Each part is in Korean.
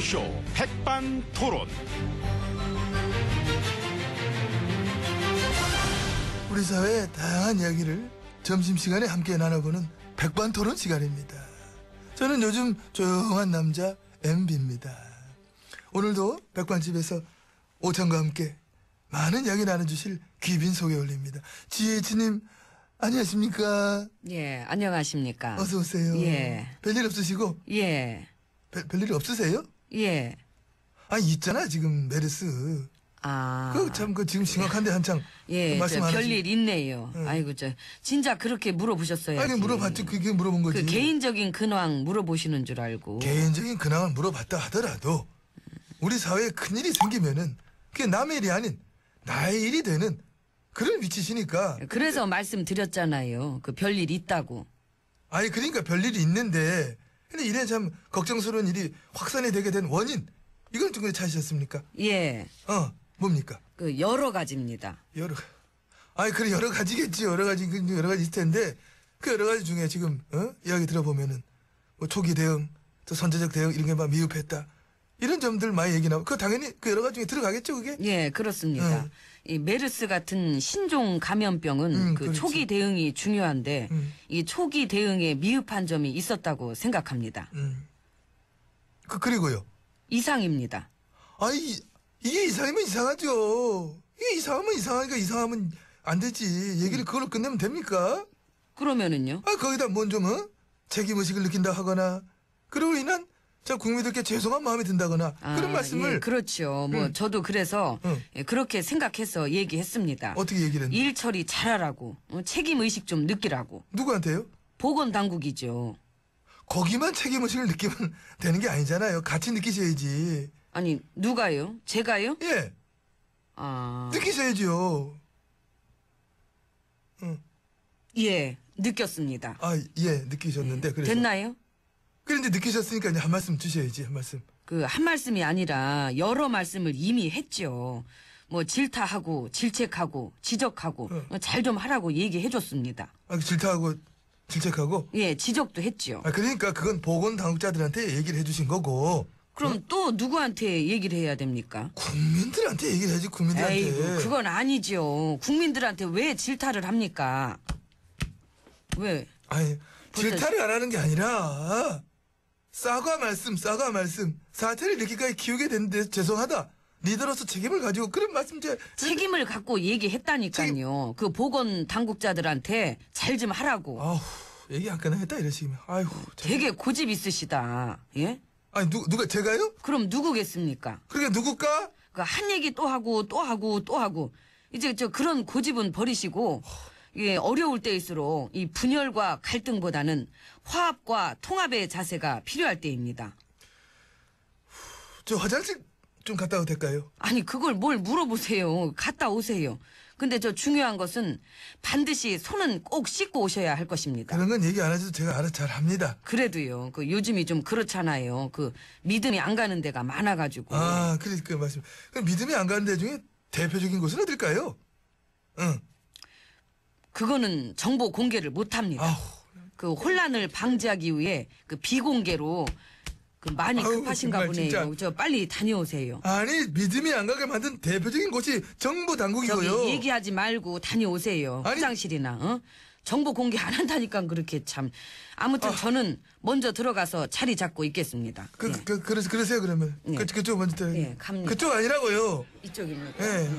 쇼 백반토론. 우리 사회의 다양한 이야기를 점심시간에 함께 나눠보는 백반토론 시간입니다. 저는 요즘 조용한 남자 MB입니다. 오늘도 백반집에서 오찬과 함께 많은 이야기 나눠주실 귀빈 소개 올립니다. 지혜진님 안녕하십니까? 예, 안녕하십니까? 어서 오세요. 예. 별일 없으시고? 예. 별, 별일 없으세요? 예. 아 있잖아 지금 메르스. 아. 그참그 그 지금 심각한데 한창 예, 별일 있네요. 응. 예. 아이고 저 진짜 그렇게 물어보셨어요. 아니 물어봤지 그게 물어본 그 거지. 그 개인적인 근황 물어보시는 줄 알고. 개인적인 근황을 물어봤다 하더라도 우리 사회에 큰 일이 생기면은 그게 남의 일이 아닌 나의 일이 되는 그런 위치시니까 그래서 말씀드렸잖아요. 그 별일 있다고. 아니 그러니까 별일이 있는데 근데 이래 참 걱정스러운 일이 확산이 되게 된 원인 이건 좀 찾으셨습니까? 예. 어 뭡니까? 그 여러 가지입니다. 여러 아니 그래 여러 가지겠지 여러 가지 그 여러 가지 일 텐데 그 여러 가지 중에 지금 어? 이야기 들어보면은 뭐 초기 대응 또 선제적 대응 이런 게 막 미흡했다 이런 점들 많이 얘기 나오고 그 당연히 그 여러 가지 중에 들어가겠죠 그게? 예, 그렇습니다. 음. 이 메르스 같은 신종 감염병은 음, 그 그렇지. 초기 대응이 중요한데 음. 이 초기 대응에 미흡한 점이 있었다고 생각합니다. 음. 그 그리고요. 이상입니다. 아니 이게 이상이면 이상하죠. 이게 이상하면 이상하니까 이상하면 안 되지. 얘기를 그걸로 끝내면 됩니까? 그러면은요? 아 거기다 뭔좀 어? 책임 의식을 느낀다 하거나 그로 인한 참 국민들께 죄송한 마음이 든다거나 아, 그런 말씀을 예, 그렇죠. 뭐 음. 저도 그래서 응. 음. 예, 그렇게 생각해서 얘기했습니다. 어떻게 얘기를 했나요? 일 처리 잘하라고 어, 책임 의식 좀 느끼라고 누구한테요? 보건 당국이죠. 거기만 책임 의식을 느끼면 되는 게 아니잖아요. 같이 느끼셔야지. 아니 누가요? 제가요? 예, 아, 느끼셔야지요. 응. 음. 예, 느꼈습니다. 아, 예, 느끼셨는데 그래서 됐나요? 그런데 느끼셨으니까 이제 한 말씀 주셔야지, 한 말씀. 그 한 말씀이 아니라 여러 말씀을 이미 했지요. 뭐 질타하고 질책하고 지적하고 어. 뭐 잘좀 하라고 얘기해줬습니다. 아, 그 질타하고 질책하고? 예, 지적도 했죠 아, 그러니까 그건 보건 당국자들한테 얘기를 해주신 거고. 그럼 어? 또 누구한테 얘기를 해야 됩니까? 국민들한테 얘기를 해야지, 국민들한테. 에이구, 그건 아니지요. 국민들한테 왜 질타를 합니까? 왜? 아니, 질타를 안 하는 게 아니라, 사과 말씀, 사과 말씀. 사태를 늦게까지 키우게 됐는데 죄송하다. 리더로서 책임을 가지고 그런 말씀 제 책임을 갖고 얘기했다니까요. 그 보건 당국자들한테 잘 좀 하라고. 아우, 얘기 안 끝나겠다 이러시면아이 되게 고집 있으시다. 예? 아니 누, 누가 제가요? 그럼 누구겠습니까? 그게 러 누굴까? 그 한 얘기 또 하고 또 하고 또 하고 이제 저 그런 고집은 버리시고 예, 어려울 때일수록 이 분열과 갈등보다는 화합과 통합의 자세가 필요할 때입니다. 저 화장실 좀 갔다 오도 될까요? 아니, 그걸 뭘 물어보세요. 갔다 오세요. 근데 저 중요한 것은 반드시 손은 꼭 씻고 오셔야 할 것입니다. 그런 건 얘기 안 하셔도 제가 알아서 잘 합니다. 그래도요. 그 요즘이 좀 그렇잖아요. 그 믿음이 안 가는 데가 많아가지고. 아, 그래니까 그 말씀. 그 믿음이 안 가는 데 중에 대표적인 곳은 어딜까요? 응. 그거는 정보 공개를 못 합니다. 그 혼란을 방지하기 위해 그 비공개로 그 많이 아우, 급하신가 정말 보네요. 진짜. 저 빨리 다녀오세요. 아니 믿음이 안 가게 만든 대표적인 곳이 정부 당국이고요. 얘기하지 말고 다녀오세요. 화장실이나 어? 정보 공개 안 한다니까 그렇게 참. 아무튼 아. 저는 먼저 들어가서 자리 잡고 있겠습니다. 그, 예, 그, 그래서 그러세요 그러면. 예. 그, 그쪽 먼저. 예, 갑니다. 그쪽 아니라고요. 이쪽입니다. 예.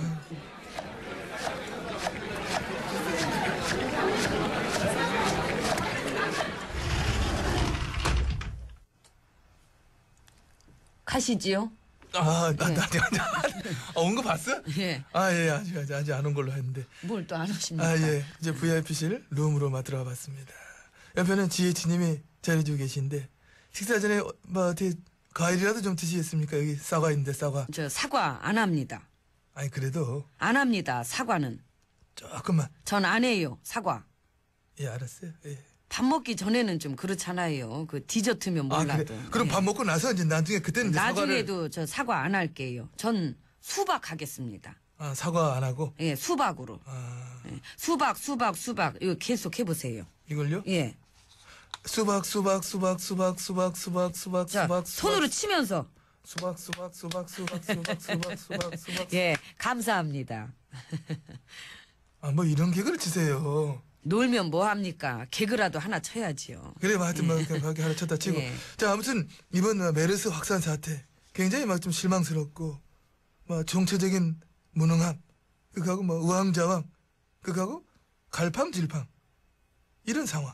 하시지요? 아, 나, 나, 나, 나, 아, 아, 네. 아 온거 봤어? 예. 아, 예, 예, 아직, 아직, 아직 안 온 걸로 했는데. 뭘 또안 오십니까? 아, 예. 이제 VIP실 룸으로 막 들어와 봤습니다. 옆에는 지혜 h 님이 자리해주고 계신데, 식사 전에, 뭐, 어떻게, 과일이라도 좀 드시겠습니까? 여기 사과 있는데 사과. 저 사과 안 합니다. 아니, 그래도, 안 합니다. 사과는. 조금만. 전 안 해요. 사과. 예, 알았어요. 예. 밥 먹기 전에는 좀 그렇잖아요. 그 디저트면 몰라도. 아, 그래. 그럼 밥 먹고 나서 이제 나중에 그때는 이제 나중에도 저 사과 안 할게요. 전 수박 하겠습니다. 아, 사과 안 하고 예, 수박으로. 아, 예, 수박, 수박, 수박. 이거 계속 해보세요. 이걸요? 예. 수박 수박 수박 수박 수박 수박 수박 자, 수박 손으로 치면서. 수박 수박 수박 수박 수박 수박 수박 수박 예, 감사합니다. 아뭐 이런 개그를 치세요. 놀면 뭐 합니까? 개그라도 하나 쳐야지요. 그래, 뭐 하여튼 예. 렇게 하나 쳤다 치고. 예. 자, 아무튼 이번 뭐 메르스 확산 사태 굉장히 막 좀 실망스럽고 막 뭐 정체적인 무능함 그거하고 뭐 우왕좌왕 그거하고 갈팡질팡 이런 상황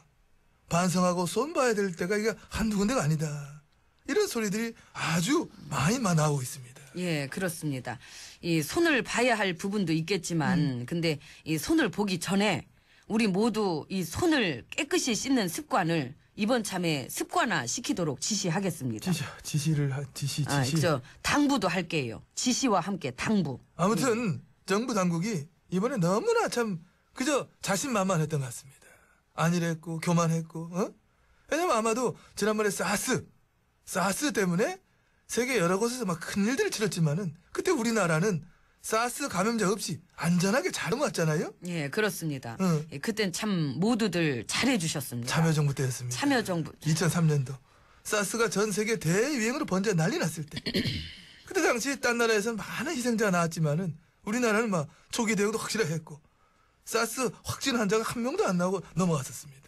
반성하고 손봐야 될 때가 이게 한두 군데가 아니다. 이런 소리들이 아주 많이 나오고 있습니다. 예, 그렇습니다. 이 손을 봐야 할 부분도 있겠지만, 음. 근데 이 손을 보기 전에 우리 모두 이 손을 깨끗이 씻는 습관을 이번 참에 습관화 시키도록 지시하겠습니다. 지시, 지시를 하- 지시 아, 지시. 저 당부도 할게요. 지시와 함께 당부. 아무튼 정부 당국이 이번에 너무나 참 그저 자신만만했던 것 같습니다. 안일했고 교만했고 어? 왜냐면 아마도 지난번에 사스 사스 때문에 세계 여러 곳에서 막 큰 일들을 치렀지만은 그때 우리나라는 사스 감염자 없이 안전하게 잘 왔잖아요. 예, 그렇습니다. 응. 예, 그땐 참 모두들 잘해주셨습니다. 참여정부 때였습니다. 참여정부. 2003년도 사스가 전 세계 대유행으로 번져 난리 났을 때. 그때 당시 딴 나라에서는 많은 희생자가 나왔지만은 우리나라는 막 초기 대응도 확실하 했고 사스 확진 환자가 한 명도 안 나오고 넘어갔었습니다.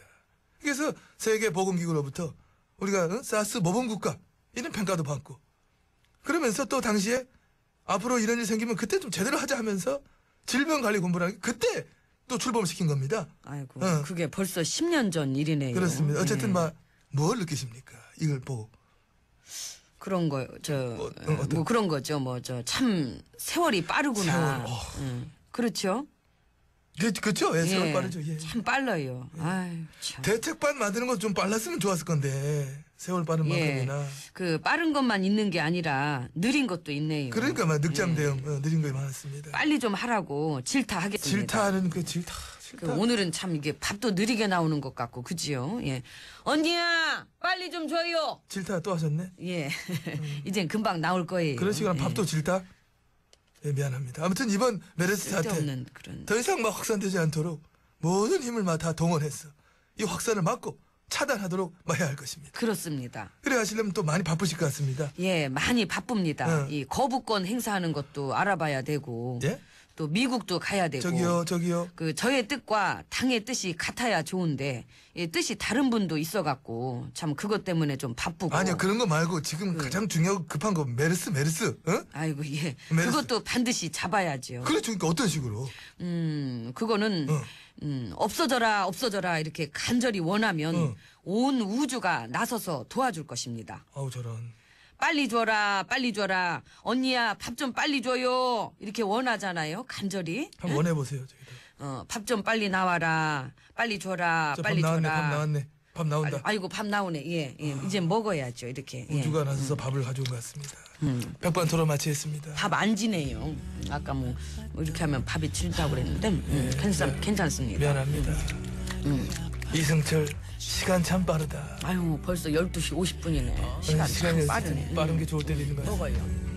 그래서 세계 보건기구로부터 우리가 응? 사스 모범 국가 이런 평가도 받고 그러면서 또 당시에 앞으로 이런 일 생기면 그때 좀 제대로 하자 하면서 질병관리본부라는 그때 또 출범시킨 겁니다. 아이고, 어. 그게 벌써 10년 전 일이네요. 그렇습니다. 어쨌든 네. 막, 뭘 느끼십니까? 이걸 보고. 뭐. 그런 거, 저, 뭐, 예, 뭐 그런 거죠. 뭐, 저, 참, 세월이 빠르구나. 세월, 어. 응. 예. 그렇죠? 그, 네, 그쵸? 그렇죠. 예, 예, 빠르죠. 예. 참 빨라요. 예. 아유, 참. 대책반 만드는 거좀 빨랐으면 좋았을 건데. 세월 빠른 예. 만큼이나. 그 빠른 것만 있는 게 아니라 느린 것도 있네요. 그러니까 막 늑장 예. 대응 어, 느린 거많았습니다 빨리 좀 하라고 질타하겠습니다. 질타하는 그 질타. 그질 오늘은 참 이게 밥도 느리게 나오는 것 같고 그지요. 예. 언니야 빨리 좀 줘요. 질타 또 하셨네. 예. 음. 이젠 금방 나올 거예요. 그런 시간 예. 밥도 질타. 예, 미안합니다. 아무튼 이번 메르스 사태 는 그런 더 이상 막 확산되지 않도록 모든 힘을 다 동원했어. 이 확산을 막고 차단하도록 막아야 할 것입니다. 그렇습니다. 그래 하시려면 또 많이 바쁘실 것 같습니다. 예, 많이 바쁩니다. 어. 이 거부권 행사하는 것도 알아봐야 되고. 예? 또 미국도 가야 되고 저기요, 저기요. 그 저의 뜻과 당의 뜻이 같아야 좋은데 예, 뜻이 다른 분도 있어갖고 참 그것 때문에 좀 바쁘고 아니요, 그런 거 말고 지금 그 가장 중요하고 급한 거 메르스, 메르스. 어? 아이고 예 메르스. 그것도 반드시 잡아야지 그렇죠. 그러니까 어떤 식으로? 음, 그거는 어. 음, 없어져라, 없어져라 이렇게 간절히 원하면 어. 온 우주가 나서서 도와줄 것입니다. 아우 저런. 빨리 줘라, 빨리 줘라. 언니야, 밥 좀 빨리 줘요. 이렇게 원하잖아요, 간절히. 한번 원해보세요, 저기다. 어, 밥 좀 빨리 나와라. 빨리 줘라, 자, 빨리 밥 나왔네, 줘라. 밥 나왔네. 밥 나온다. 아, 이고밥 나오네. 예, 예. 아. 이제 먹어야죠, 이렇게. 예. 우주가 음. 나서서 밥을 가져온 것 같습니다. 음. 백반토론 마치겠습니다. 밥 안 지네요. 아까 뭐, 뭐, 이렇게 하면 밥이 질다고 그랬는데, 음, 네. 괜찮, 괜찮습니다. 미안합니다. 음. 이승철 시간 참 빠르다. 아유 벌써 12시 50분이네. 시간 빠르네. 빠른 게 좋을 때도 있는 거야. 음, 먹어요.